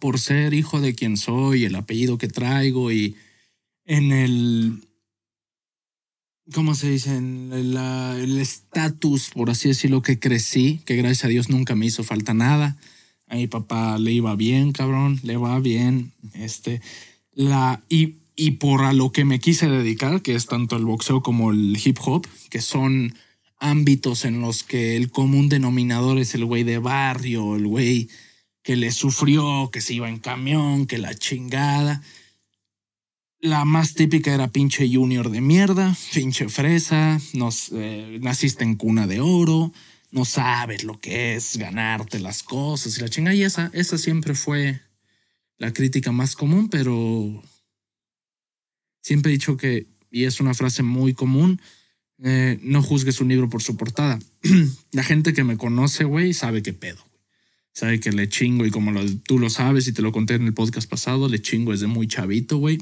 por ser hijo de quien soy, el apellido que traigo y en el... ¿Cómo se dice? En el estatus, por así decirlo, que crecí, que gracias a Dios nunca me hizo falta nada. A mi papá le iba bien, cabrón, le va bien. Este, la, y, y por a lo que me quise dedicar, que es tanto el boxeo como el hip hop, que son ámbitos en los que el común denominador es el güey de barrio, el güey que le sufrió, que se iba en camión, que la chingada. La más típica era pinche junior de mierda, pinche fresa, nos, eh, naciste en cuna de oro, no sabes lo que es ganarte las cosas y la chingada. Y esa, siempre fue la crítica más común, pero siempre he dicho que, y es una frase muy común, eh, no juzgues un libro por su portada. la gente que me conoce, güey, sabe qué pedo sabe que le chingo y como tú lo sabes y te lo conté en el podcast pasado, le chingo es de muy chavito, güey.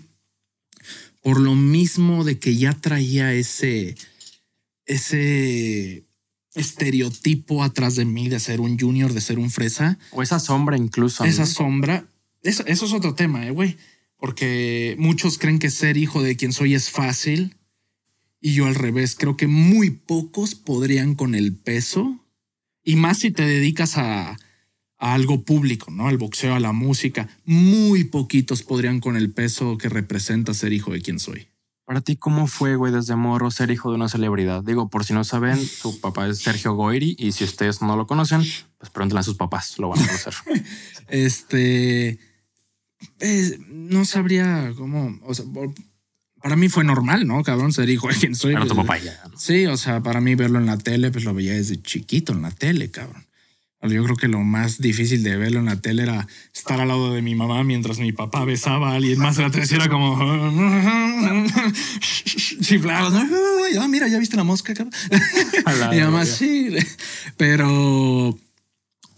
Por lo mismo de que ya traía ese, ese estereotipo atrás de mí de ser un junior, de ser un fresa. O esa sombra incluso. Esa sombra. Eso, es otro tema, eh, güey. Porque muchos creen que ser hijo de quien soy es fácil. Y yo al revés, creo que muy pocos podrían con el peso. Y más si te dedicas a, a algo público, ¿no? Al boxeo, a la música. Muy poquitos podrían con el peso que representa ser hijo de quien soy. Para ti, ¿cómo fue, güey, desde morro ser hijo de una celebridad? Digo, por si no saben, su papá es Sergio Goiri y si ustedes no lo conocen, pues pregúntenle a sus papás, lo van a conocer. este... Eh, no sabría cómo... O sea, para mí fue normal, ¿no? Cabrón, ser hijo de quien soy. Pero tu pues, papá ya. Sí, o sea, para mí verlo en la tele, pues lo veía desde chiquito en la tele, cabrón. Yo creo que lo más difícil de verlo en la tele era estar al lado de mi mamá mientras mi papá besaba a alguien más. La tercera era como chiflado Ah, mira, ya viste la mosca. y además sí, pero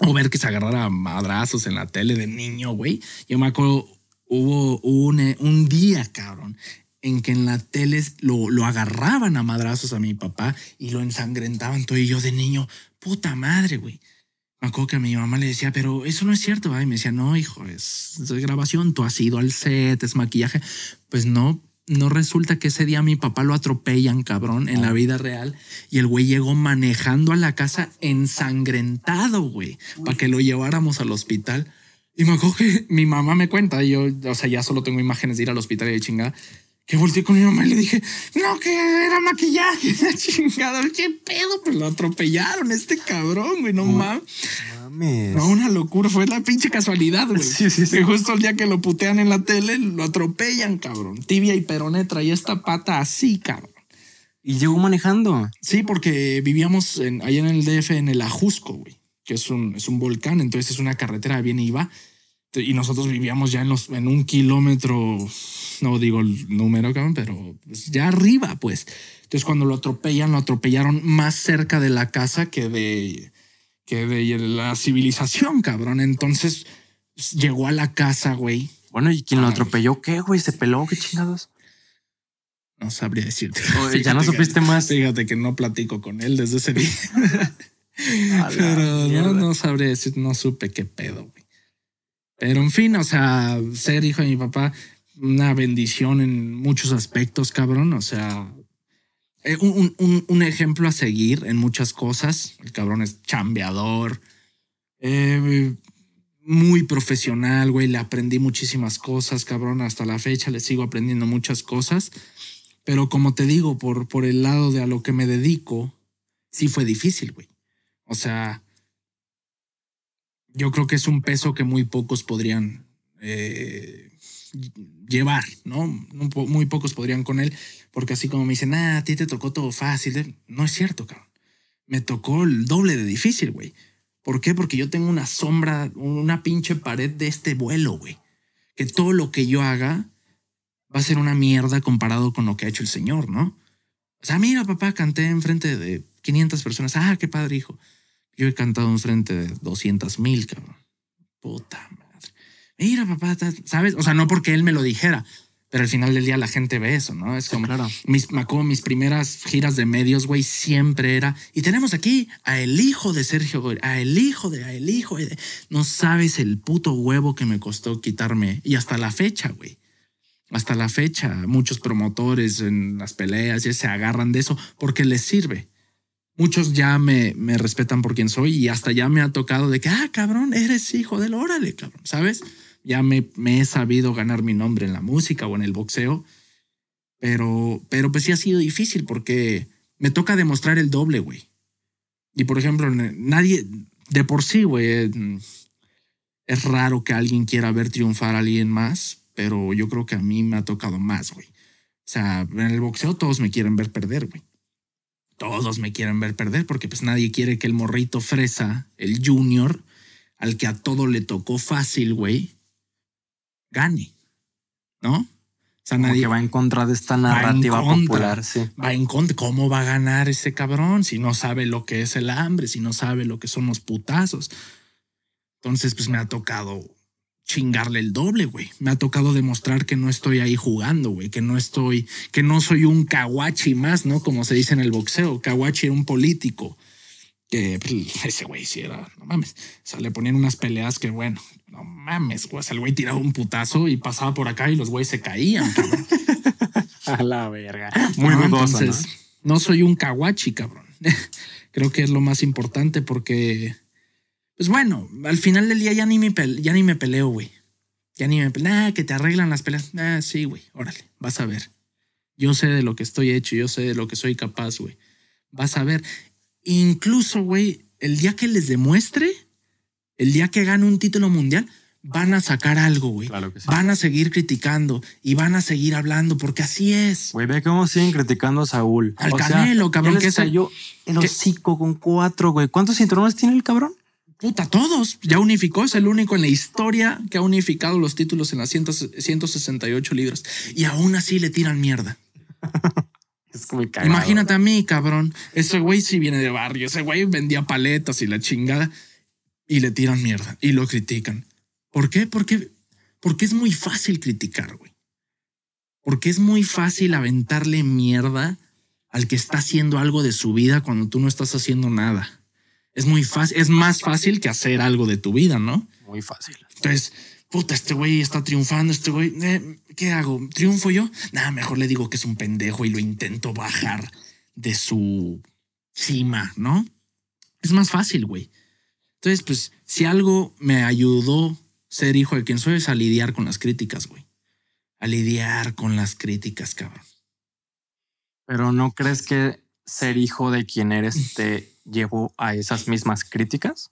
o ver que se agarrara a madrazos en la tele de niño, güey. Yo me acuerdo hubo eh, un, día, cabrón, en que en la tele lo, lo, agarraban a madrazos a mi papá y lo ensangrentaban todo. Y yo de niño, puta madre, güey. Me acuerdo que mi mamá le decía, pero eso no es cierto. Y me decía, no, hijo, es, grabación, tú has ido al set, es maquillaje. Pues no, no resulta que ese día mi papá lo atropellan, cabrón, en la ah. vida real. Y el güey llegó manejando a la casa ensangrentado, güey, para que lo lleváramos al hospital. Y me acuerdo que mi mamá me cuenta, yo, o sea, ya solo tengo imágenes de ir al hospital y de chingada que volteé con mi mamá y le dije, no, que era maquillaje, chingado chingada, qué pedo, pues lo atropellaron este cabrón, güey, no mames. No, una locura, fue la pinche casualidad, güey. Sí, sí, sí. Que justo el día que lo putean en la tele, lo atropellan, cabrón. Tibia y peroné Y esta pata así, cabrón. ¿Y llegó manejando? Sí, porque vivíamos en, allá en el DF, en el Ajusco, güey, que es un, es un volcán, entonces es una carretera, bien y va. Y nosotros vivíamos ya en, los, en un kilómetro no digo el número, pero pues, ya arriba, pues. Entonces, cuando lo atropellan, lo atropellaron más cerca de la casa que de, que de la civilización, cabrón. Entonces, pues, llegó a la casa, güey. Bueno, ¿y quién lo ah, atropelló? ¿Qué, güey? ¿Se peló? ¿Qué chingados? No sabría decirte. ya no supiste más. Fíjate que no platico con él desde ese día. pero no, no sabría decir, no supe qué pedo, güey. Pero en fin, o sea, ser hijo de mi papá, una bendición en muchos aspectos, cabrón. O sea, eh, un, un, ejemplo a seguir en muchas cosas. El cabrón es chambeador, eh, muy profesional, güey. Le aprendí muchísimas cosas, cabrón. Hasta la fecha le sigo aprendiendo muchas cosas. Pero como te digo, por, por el lado de a lo que me dedico, sí fue difícil, güey. O sea, yo creo que es un peso que muy pocos podrían eh, llevar, ¿no? Muy pocos podrían con él, porque así como me dicen, ah, a ti te tocó todo fácil, no es cierto, cabrón. Me tocó el doble de difícil, güey. ¿Por qué? Porque yo tengo una sombra, una pinche pared de este vuelo, güey. Que todo lo que yo haga va a ser una mierda comparado con lo que ha hecho el Señor, ¿no? O sea, mira, papá, canté enfrente de 500 personas. Ah, qué padre, hijo. Yo he cantado enfrente de 200 mil, cabrón. Puta mira, papá, ¿sabes? O sea, no porque él me lo dijera, pero al final del día la gente ve eso, ¿no? Es como, claro. mis, me mis primeras giras de medios, güey, siempre era, y tenemos aquí a el hijo de Sergio, a el hijo de, a el hijo no sabes el puto huevo que me costó quitarme, y hasta la fecha, güey. Hasta la fecha, muchos promotores en las peleas se agarran de eso porque les sirve. Muchos ya me, me respetan por quien soy y hasta ya me ha tocado de que, ah, cabrón, eres hijo del órale, cabrón, ¿sabes? ya me, he sabido ganar mi nombre en la música o en el boxeo, pero, pero pues sí ha sido difícil porque me toca demostrar el doble, güey. Y por ejemplo, nadie, de por sí, güey, mm, es raro que alguien quiera ver triunfar a alguien más, pero yo creo que a mí me ha tocado más, güey. O sea, en el boxeo todos me quieren ver perder, güey. Todos me quieren ver perder porque pues nadie quiere que el morrito fresa, el junior, al que a todo le tocó fácil, güey, gane, ¿no? O sea, nadie. va en contra de esta narrativa popular, sí. Va en contra. ¿Cómo va a ganar ese cabrón si no sabe lo que es el hambre, si no sabe lo que son los putazos? Entonces, pues me ha tocado chingarle el doble, güey. Me ha tocado demostrar que no estoy ahí jugando, güey, que no estoy, que no soy un kawachi más, ¿no? Como se dice en el boxeo. Kawachi era un político que ese güey sí era, no mames. O sea, le ponían unas peleas que, bueno, no mames, güey. O sea, el güey tiraba un putazo y pasaba por acá y los güeyes se caían, A la verga. Muy no, ¿no? soy un kawachi, cabrón. Creo que es lo más importante porque, pues bueno, al final del día ya ni me, ya ni me peleo, güey. Ya ni me peleo. Nah, que te arreglan las peleas. Ah, sí, güey. Órale, vas a ver. Yo sé de lo que estoy hecho, yo sé de lo que soy capaz, güey. Vas a ver. Incluso, güey, el día que les demuestre, el día que gane un título mundial, van a sacar algo, güey. Van a seguir criticando y van a seguir hablando porque así es. Güey, ve cómo siguen criticando a Saúl. Al Canelo, cabrón. que cayó el hocico con cuatro, güey. ¿Cuántos cinturones tiene el cabrón? Puta, todos. Ya unificó, es el único en la historia que ha unificado los títulos en las 168 libras. Y aún así le tiran mierda. Es Imagínate a mí, cabrón. Ese güey sí viene de barrio. Ese güey vendía paletas y la chingada. Y le tiran mierda y lo critican. ¿Por qué? Porque, porque es muy fácil criticar, güey. Porque es muy fácil aventarle mierda al que está haciendo algo de su vida cuando tú no estás haciendo nada. Es muy fácil, es más fácil que hacer algo de tu vida, ¿no? Muy fácil. Entonces, puta, este güey está triunfando, este güey, eh, ¿qué hago? ¿Triunfo yo? Nada, mejor le digo que es un pendejo y lo intento bajar de su cima, ¿no? Es más fácil, güey. Entonces, pues, si algo me ayudó ser hijo de quien soy es a lidiar con las críticas, güey. A lidiar con las críticas, cabrón. Pero ¿no crees que ser hijo de quien eres te llevó a esas mismas críticas?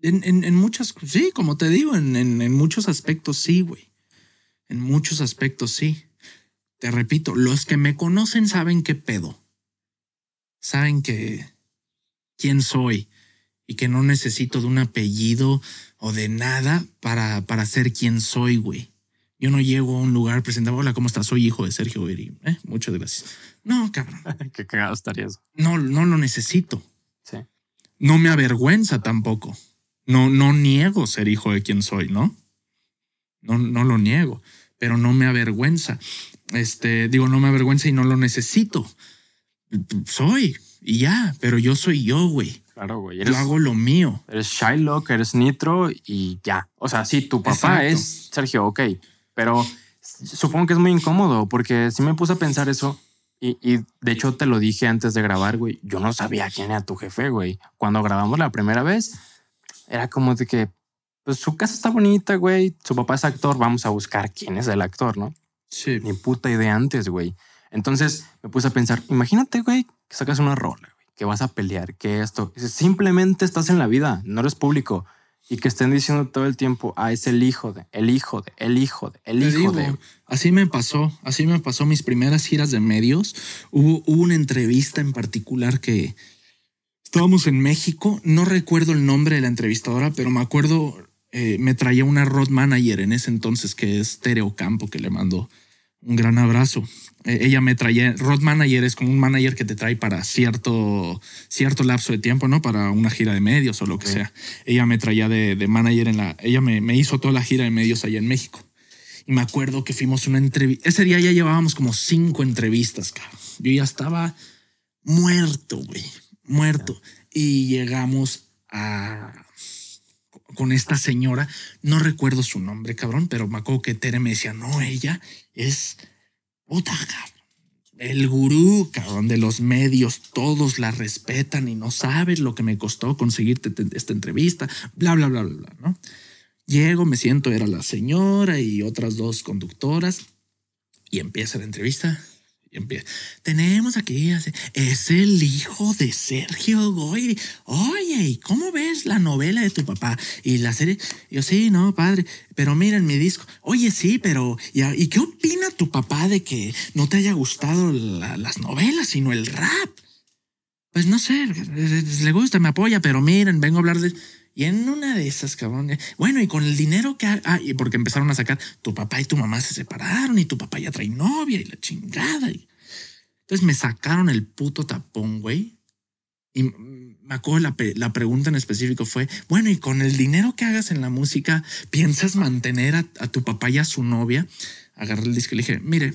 En, en, muchas, sí, como te digo, en, muchos aspectos sí, güey. En muchos aspectos sí. Te repito, los que me conocen saben qué pedo. Saben que quién soy y que no necesito de un apellido o de nada para, para ser quien soy, güey. Yo no llego a un lugar presentado, hola, ¿cómo estás? Soy hijo de Sergio Beri. ¿Eh? Muchas gracias. No, cabrón. Qué cagado estaría No, no lo necesito. Sí. No me avergüenza tampoco. No, no niego ser hijo de quien soy, ¿no? No, no lo niego, pero no me avergüenza. Este, digo, no me avergüenza y no lo necesito. Soy y ya, pero yo soy yo, güey. Claro, güey. yo hago lo mío. Eres Shylock, eres Nitro y ya. O sea, sí, tu papá es Sergio, ok, pero supongo que es muy incómodo porque si me puse a pensar eso y, y, de hecho te lo dije antes de grabar, güey. Yo no sabía quién era tu jefe, güey. Cuando grabamos la primera vez, era como de que, pues su casa está bonita, güey, su papá es actor, vamos a buscar quién es el actor, ¿no? Sí. Ni puta idea antes, güey. Entonces me puse a pensar, imagínate, güey, que sacas una rol que vas a pelear, que esto, simplemente estás en la vida, no eres público. Y que estén diciendo todo el tiempo, ah, es el hijo de, el hijo de, el hijo de, el hijo de. Así me pasó, así me pasó mis primeras giras de medios. hubo una entrevista en particular que, Estábamos en México, no recuerdo el nombre de la entrevistadora, pero me acuerdo, eh, me traía una road manager en ese entonces, que es Tereo Campo, que le mando un gran abrazo. Eh, ella me traía, road manager es como un manager que te trae para cierto, cierto lapso de tiempo, ¿no? Para una gira de medios o lo que sea. Ella me traía de, manager en la, ella me, hizo toda la gira de medios allá en México. Y me acuerdo que fuimos una entrevista, ese día ya llevábamos como cinco entrevistas, cara. Yo ya estaba muerto, güey muerto. Y llegamos a con esta señora, no recuerdo su nombre, cabrón, pero me acuerdo que Tere me decía, no, ella es puta, El gurú, cabrón, de los medios, todos la respetan y no sabes lo que me costó conseguirte esta entrevista, bla, bla, bla, bla, bla, ¿no? Llego, me siento, era la señora y otras dos conductoras y empieza la entrevista. Y empieza. Tenemos aquí, es el hijo de Sergio Goy Oye, ¿y cómo ves la novela de tu papá y la serie? Yo, sí, no, padre, pero miren mi disco. Oye, sí, pero ¿y, qué opina tu papá de que no te haya gustado las novelas, sino el rap? Pues no sé, le gusta, me apoya, pero miren, vengo a hablar de. Y en una de esas, cabrón, eh, bueno, y con el dinero que... Ah, porque empezaron a sacar, tu papá y tu mamá se separaron y tu papá ya trae novia y la chingada. Entonces me sacaron el puto tapón, güey. Y me acuerdo la, pregunta en específico fue, bueno, y con el dinero que hagas en la música, ¿piensas mantener a, a tu papá y a su novia? Agarré el disco y le dije, mire,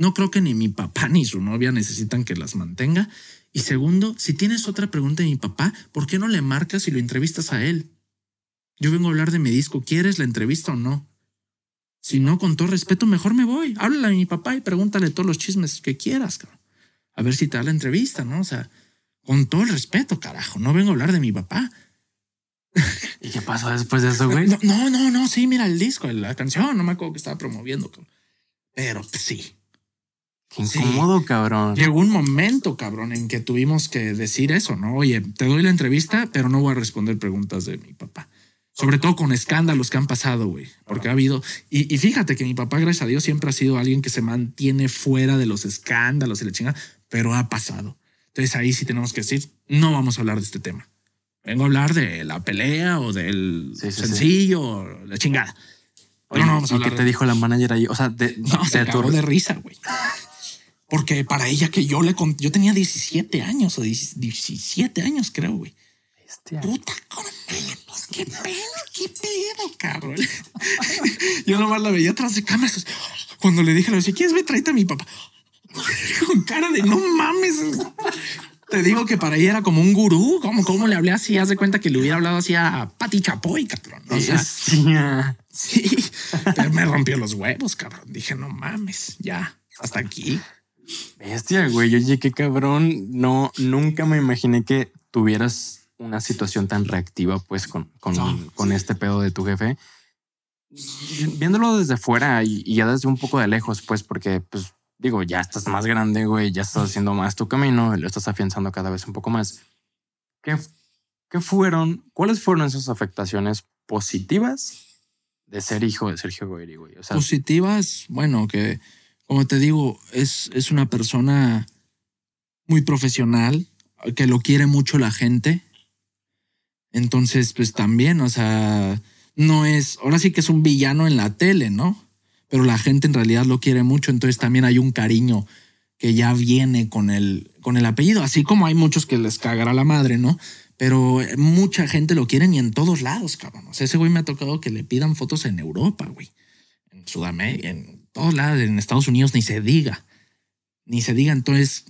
no creo que ni mi papá ni su novia necesitan que las mantenga. Y segundo, si tienes otra pregunta de mi papá, ¿por qué no le marcas y lo entrevistas a él? Yo vengo a hablar de mi disco, ¿quieres la entrevista o no? Si no, con todo respeto, mejor me voy. Háblale a mi papá y pregúntale todos los chismes que quieras, A ver si te da la entrevista, ¿no? O sea, con todo el respeto, carajo, no vengo a hablar de mi papá. ¿Y qué pasa después de eso, güey? No, no, no, sí, mira el disco, la canción, no me acuerdo que estaba promoviendo, Pero pues, sí, Qué incómodo, cabrón. Llegó un momento, cabrón, en que tuvimos que decir eso, ¿no? Oye, te doy la entrevista, pero no voy a responder preguntas de mi papá. Sobre todo con escándalos que han pasado, güey. Porque ha habido. Y, fíjate que mi papá, gracias a Dios, siempre ha sido alguien que se mantiene fuera de los escándalos y la chingada, pero ha pasado. Entonces ahí sí tenemos que decir, no vamos a hablar de este tema. Vengo a hablar de la pelea o del sencillo, la chingada. no, vamos a hablar. ¿Y qué te dijo la manager ahí? O sea, de, no, se, acabó de risa, güey. Porque para ella que yo le conté, yo tenía 17 años o 17 años, creo, güey. Este puta Puta pelos qué pedo, qué pedo, cabrón. yo nomás la veía atrás de cámaras. Cuando le dije, le dije, ¿quieres ver? Tráete a mi papá. Con cara de no mames. Te digo que para ella era como un gurú. ¿Cómo, cómo le hablé así? Haz de cuenta que le hubiera hablado así a Pati Chapoy, cabrón. O sea, sí, sí. Pero me rompió los huevos, cabrón. Dije, no mames, ya, hasta aquí. Bestia, güey. Oye, qué cabrón. No, nunca me imaginé que tuvieras una situación tan reactiva, pues, con, con, con este pedo de tu jefe. Viéndolo desde fuera y, ya desde un poco de lejos, pues, porque, pues, digo, ya estás más grande, güey, ya estás haciendo más tu camino, lo estás afianzando cada vez un poco más. ¿Qué, qué fueron, cuáles fueron esas afectaciones positivas de ser hijo de Sergio Goyri, güey? O sea, positivas, bueno, que como te digo, es, es una persona muy profesional, que lo quiere mucho la gente. Entonces, pues también, o sea, no es, ahora sí que es un villano en la tele, ¿no? Pero la gente en realidad lo quiere mucho, entonces también hay un cariño que ya viene con el, con el apellido, así como hay muchos que les cagará la madre, ¿no? Pero eh, mucha gente lo quiere y en todos lados, cabrón. O sea, ese güey me ha tocado que le pidan fotos en Europa, güey. En Sudamérica, en todos lados, en Estados Unidos ni se diga, ni se diga. Entonces,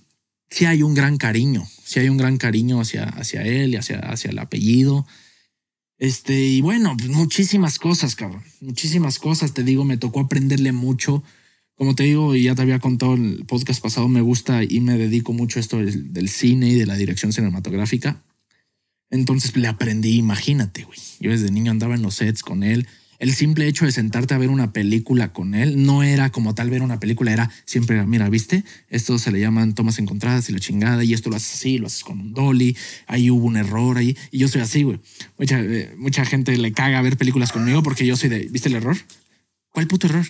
Si hay un gran cariño, Si hay un gran cariño hacia, hacia él y hacia, hacia el apellido. Este, y bueno, pues, muchísimas cosas, cabrón. Muchísimas cosas, te digo, me tocó aprenderle mucho. Como te digo, y ya te había contado el podcast pasado, me gusta y me dedico mucho a esto del cine y de la dirección cinematográfica. Entonces le aprendí, imagínate, güey. Yo desde niño andaba en los sets con él el simple hecho de sentarte a ver una película con él no era como tal ver una película, era siempre, mira, ¿viste? Esto se le llaman tomas encontradas y la chingada, y esto lo haces así, lo haces con un dolly, ahí hubo un error, ahí, y yo soy así, güey. Mucha, eh, gente le caga ver películas conmigo porque yo soy de, ¿viste el error? ¿Cuál puto error?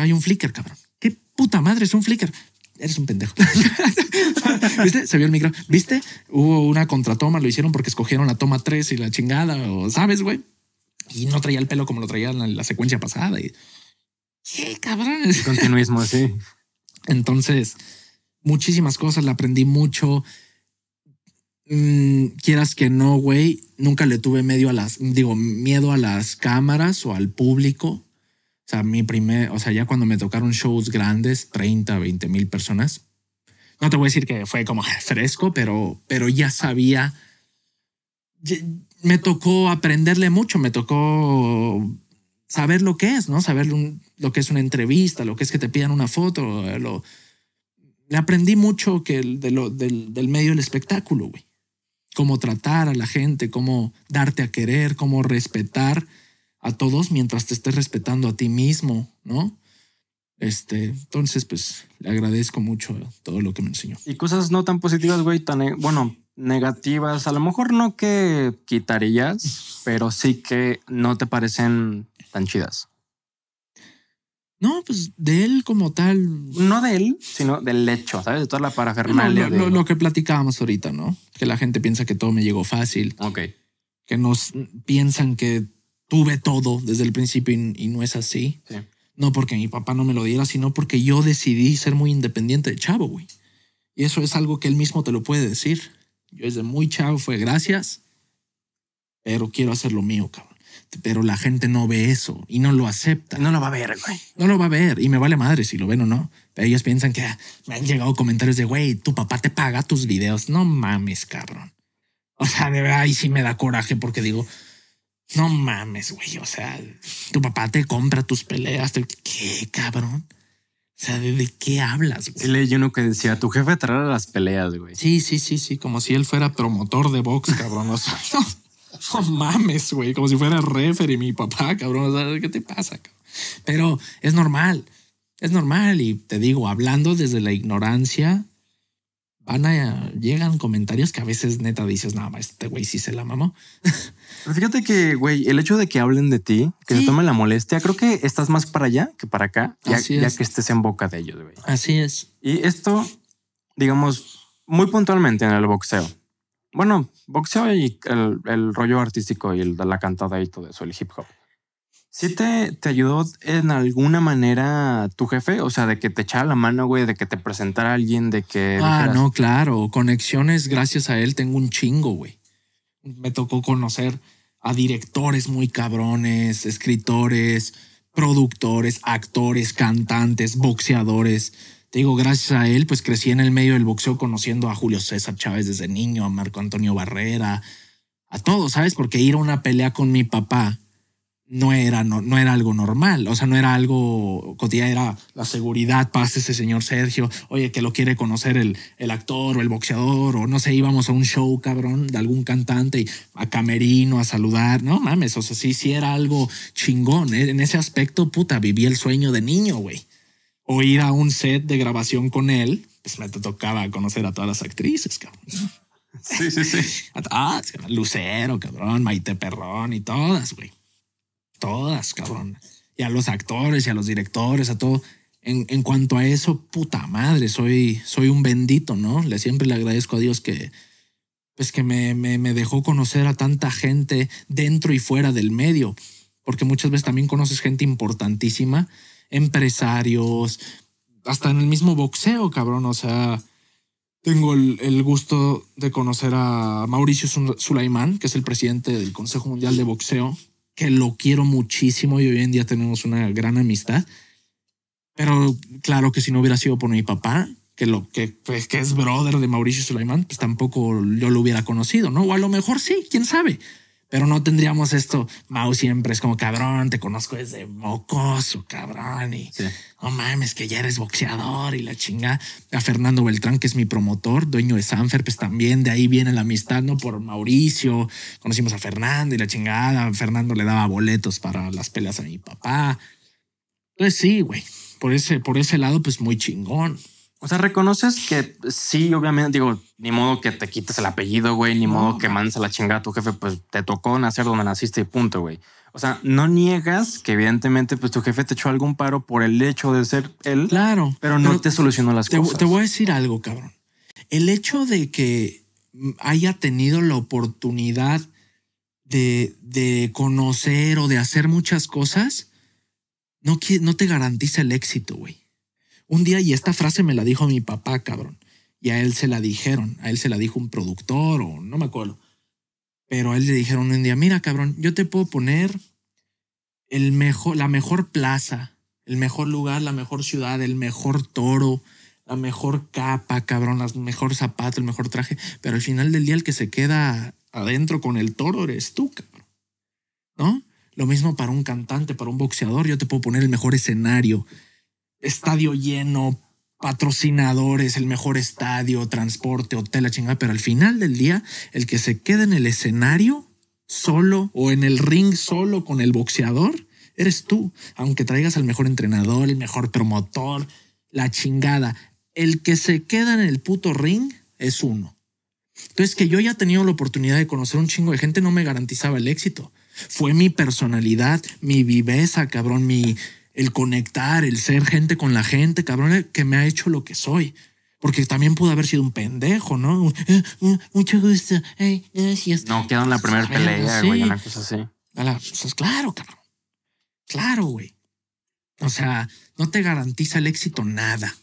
Hay un flicker, cabrón. ¿Qué puta madre es un flicker? eres un pendejo. ¿Viste? Se vio el micro. ¿Viste? Hubo una contratoma, lo hicieron porque escogieron la toma 3 y la chingada, o sabes, güey y no traía el pelo como lo traía en la, secuencia pasada. Y qué cabrón. El continuismo, sí. Entonces, muchísimas cosas, La aprendí mucho. Mm, quieras que no, güey, nunca le tuve medio a las, digo, miedo a las cámaras o al público. O sea, mi primer, o sea, ya cuando me tocaron shows grandes, 30, 20 mil personas, no te voy a decir que fue como fresco, pero, pero ya sabía, me tocó aprenderle mucho, me tocó saber lo que es, ¿no? Saber lo que es una entrevista, lo que es que te pidan una foto, lo... Le aprendí mucho que del, del medio del espectáculo, güey. Cómo tratar a la gente, cómo darte a querer, cómo respetar a todos mientras te estés respetando a ti mismo, ¿no? Este, entonces, pues le agradezco mucho todo lo que me enseñó. Y cosas no tan positivas, güey, tan, eh, bueno, negativas, a lo mejor no que quitarías, pero sí que no te parecen tan chidas. No, pues de él como tal. No de él, sino del hecho, ¿sabes? De toda la parafernalia. lo, que platicábamos ahorita, ¿no? Que la gente piensa que todo me llegó fácil. Ok. Que nos piensan que tuve todo desde el principio y, no es así. No porque mi papá no me lo diera, sino porque yo decidí ser muy independiente de chavo, güey. Y eso es algo que él mismo te lo puede decir. Yo desde muy chavo fue gracias, pero quiero hacer lo mío, cabrón. Pero la gente no ve eso y no lo acepta. No lo va a ver, güey. No lo va a ver y me vale madre si lo ven o no. ellos piensan que ah, me han llegado comentarios de, güey, tu papá te paga tus videos. No mames, cabrón. O sea, de verdad, ahí sí me da coraje porque digo, no mames, güey. O sea, tu papá te compra tus peleas. ¿Qué, cabrón? O sea, de qué hablas, güey. Sí, leí uno que decía, tu jefe traer las peleas, güey. Sí, sí, sí, sí, como si él fuera promotor de box, cabrón. no, mames, güey, como si fuera y mi papá, cabrón. ¿Qué te pasa, cabrón? Pero es normal, es normal. Y te digo, hablando desde la ignorancia, van a, llegan comentarios que a veces neta dices, nada más, este güey sí se la mamó. Pero fíjate que, güey, el hecho de que hablen de ti, que se tomen la molestia, creo que estás más para allá que para acá, ya, que estés en boca de ellos, güey. Así es. Y esto, digamos, muy puntualmente en el boxeo. Bueno, boxeo y el, rollo artístico y la cantada y todo eso, el hip hop. ¿Sí te, te, ayudó en alguna manera tu jefe? O sea, de que te echara la mano, güey, de que te presentara a alguien, de que... Ah, no, claro. Conexiones, gracias a él, tengo un chingo, güey. Me tocó conocer a directores muy cabrones, escritores, productores, actores, cantantes, boxeadores. Te digo, gracias a él, pues crecí en el medio del boxeo conociendo a Julio César Chávez desde niño, a Marco Antonio Barrera, a todos, ¿sabes? Porque ir a una pelea con mi papá no era, no, no, era algo normal, o sea, no era algo cotidiano, era la seguridad, pase ese señor Sergio, oye, que lo quiere conocer el, el, actor o el boxeador, o no sé, íbamos a un show, cabrón, de algún cantante y a camerino a saludar, no mames, o sea, sí, sí era algo chingón, e, en ese aspecto, puta, viví el sueño de niño, güey. O ir a un set de grabación con él, pues me tocaba conocer a todas las actrices, cabrón. Sí, sí, sí. Ah, Lucero, cabrón, Maite Perrón y todas, güey. Todas, cabrón. Y a los actores y a los directores, a todo. En, cuanto a eso, puta madre, soy, soy un bendito, ¿no? Le siempre le agradezco a Dios que, pues que me, dejó conocer a tanta gente dentro y fuera del medio, porque muchas veces también conoces gente importantísima, empresarios, hasta en el mismo boxeo, cabrón, o sea, tengo el, el gusto de conocer a Mauricio Sulaimán, que es el presidente del Consejo Mundial de Boxeo, que lo quiero muchísimo y hoy en día tenemos una gran amistad. Pero claro que si no hubiera sido por mi papá, que, lo, que, pues, que es brother de Mauricio Sulaimán, pues tampoco yo lo hubiera conocido, ¿no? O a lo mejor sí, quién sabe pero no tendríamos esto. Mau siempre es como cabrón, te conozco desde mocoso, cabrón. Y no mames, que ya eres boxeador y la chingada. A Fernando Beltrán, que es mi promotor, dueño de Sanfer, pues también de ahí viene la amistad, ¿no? Por Mauricio, conocimos a Fernando y la chingada. Fernando le daba boletos para las peleas a mi papá. Entonces, pues sí, güey, por ese, por ese lado, pues muy chingón. O sea, reconoces que sí, obviamente, digo, ni modo que te quites el apellido, güey, ni modo que mandes a la chingada a tu jefe, pues te tocó nacer donde naciste y punto, güey. O sea, no niegas que evidentemente pues tu jefe te echó algún paro por el hecho de ser él. Claro. Pero no te solucionó las cosas. Te voy a decir algo, cabrón. El hecho de que haya tenido la oportunidad de, de conocer o de hacer muchas cosas, no, no te garantiza el éxito, güey un día, y esta frase me la dijo mi papá, cabrón, y a él se la dijeron, a él se la dijo un productor o no me acuerdo, pero a él le dijeron un día, mira, cabrón, yo te puedo poner el mejor, la mejor plaza, el mejor lugar, la mejor ciudad, el mejor toro, la mejor capa, cabrón, las mejor zapato, el mejor traje, pero al final del día el que se queda adentro con el toro eres tú, cabrón. ¿No? Lo mismo para un cantante, para un boxeador, yo te puedo poner el mejor escenario, estadio lleno, patrocinadores, el mejor estadio, transporte, hotel, la chingada, pero al final del día, el que se queda en el escenario solo o en el ring solo con el boxeador, eres tú, aunque traigas al mejor entrenador, el mejor promotor, la chingada. El que se queda en el puto ring es uno. Entonces, que yo haya tenido la oportunidad de conocer un chingo de gente no me garantizaba el éxito. Fue mi personalidad, mi viveza, cabrón, mi, el conectar, el ser gente con la gente, cabrón, que me ha hecho lo que soy. Porque también pudo haber sido un pendejo, ¿no? Eh, mm, mucho gusto. No, quedó en la primera pelea, güey, una cosa así. Pues, claro, cabrón. Claro, güey. O sea, no te garantiza el éxito nada.